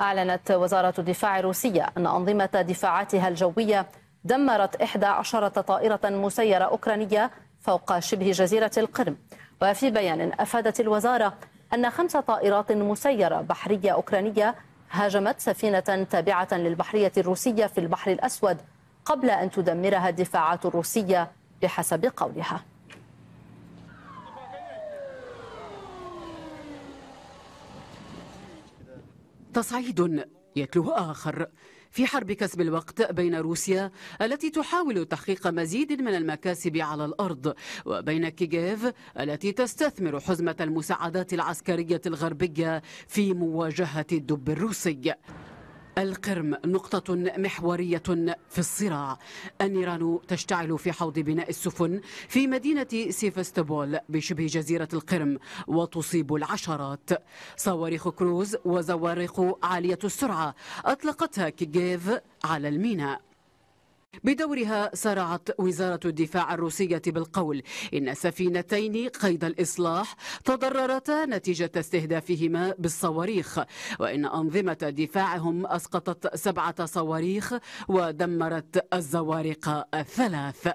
أعلنت وزارة الدفاع الروسية أن أنظمة دفاعاتها الجوية دمرت 11 طائرة مسيرة أوكرانية فوق شبه جزيرة القرم وفي بيان أفادت الوزارة أن خمس طائرات مسيرة بحرية أوكرانية هاجمت سفينة تابعة للبحرية الروسية في البحر الأسود قبل أن تدمرها الدفاعات الروسية بحسب قولها تصعيد يتلوه آخر في حرب كسب الوقت بين روسيا التي تحاول تحقيق مزيد من المكاسب على الأرض وبين كيغيف التي تستثمر حزمة المساعدات العسكرية الغربية في مواجهة الدب الروسي القرم نقطة محورية في الصراع النيران تشتعل في حوض بناء السفن في مدينة سيفستبول بشبه جزيرة القرم وتصيب العشرات صواريخ كروز وزوارق عالية السرعة أطلقتها كيجيف على الميناء بدورها سرعت وزارة الدفاع الروسية بالقول إن سفينتين قيد الإصلاح تضررتا نتيجة استهدافهما بالصواريخ وإن أنظمة دفاعهم أسقطت سبعة صواريخ ودمرت الزوارق الثلاث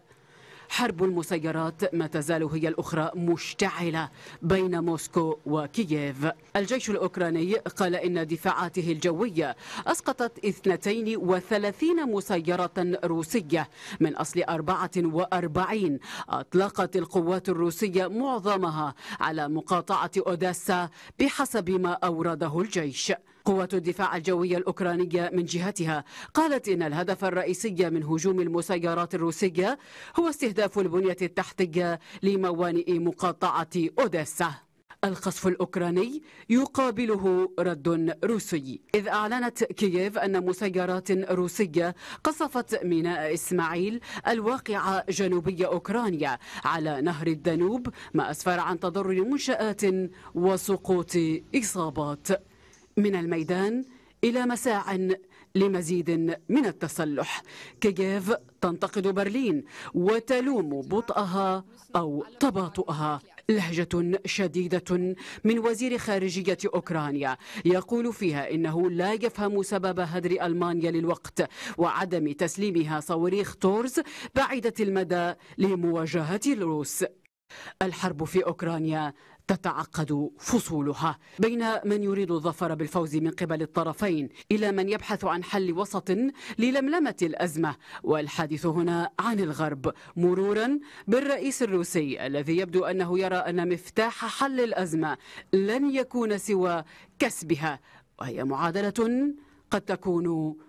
حرب المسيرات ما تزال هي الأخرى مشتعلة بين موسكو وكييف الجيش الأوكراني قال إن دفاعاته الجوية أسقطت 32 مسيرة روسية من أصل 44 أطلقت القوات الروسية معظمها على مقاطعة أوداسا بحسب ما أورده الجيش قوة الدفاع الجوية الأوكرانية من جهتها قالت إن الهدف الرئيسي من هجوم المسيرات الروسية هو استهداف البنية التحتية لموانئ مقاطعة أوديسا القصف الأوكراني يقابله رد روسي إذ أعلنت كييف أن مسيرات روسية قصفت ميناء إسماعيل الواقع جنوبي أوكرانيا على نهر الدانوب ما أسفر عن تضرر منشآت وسقوط إصابات من الميدان إلى مساع لمزيد من التسلح كييف تنتقد برلين وتلوم بطئها أو تباطؤها لهجة شديدة من وزير خارجية أوكرانيا يقول فيها إنه لا يفهم سبب هدر ألمانيا للوقت وعدم تسليمها صواريخ تورز بعيدة المدى لمواجهة الروس الحرب في أوكرانيا تتعقد فصولها بين من يريد الظفر بالفوز من قبل الطرفين إلى من يبحث عن حل وسط للملمة الأزمة والحادث هنا عن الغرب مرورا بالرئيس الروسي الذي يبدو أنه يرى أن مفتاح حل الأزمة لن يكون سوى كسبها وهي معادلة قد تكون